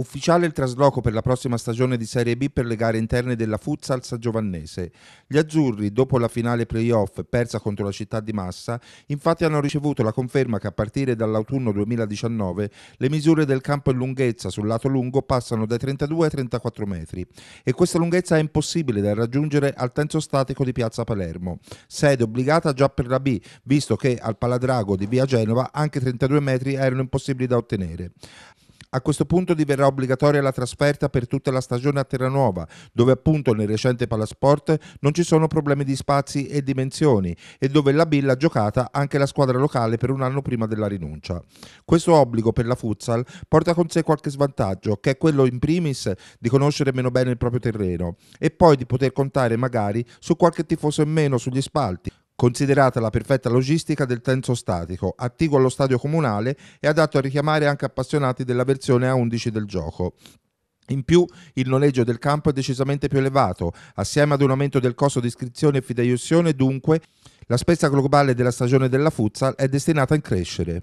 Ufficiale il trasloco per la prossima stagione di Serie B per le gare interne della Futsal Giovannese. Gli azzurri, dopo la finale playoff persa contro la città di Massa, infatti hanno ricevuto la conferma che a partire dall'autunno 2019 le misure del campo in lunghezza sul lato lungo passano dai 32 ai 34 metri e questa lunghezza è impossibile da raggiungere al tenso statico di Piazza Palermo, sede obbligata già per la B, visto che al Paladrago di Via Genova anche 32 metri erano impossibili da ottenere. A questo punto diverrà obbligatoria la trasferta per tutta la stagione a Terranuova, dove appunto nel recente Palasport non ci sono problemi di spazi e dimensioni e dove la Bill ha giocata anche la squadra locale per un anno prima della rinuncia. Questo obbligo per la futsal porta con sé qualche svantaggio, che è quello in primis di conoscere meno bene il proprio terreno e poi di poter contare magari su qualche tifoso in meno sugli spalti considerata la perfetta logistica del tenso statico, attivo allo stadio comunale e adatto a richiamare anche appassionati della versione A11 del gioco. In più, il noleggio del campo è decisamente più elevato, assieme ad un aumento del costo di iscrizione e fideiussione, dunque la spesa globale della stagione della futsal è destinata a crescere.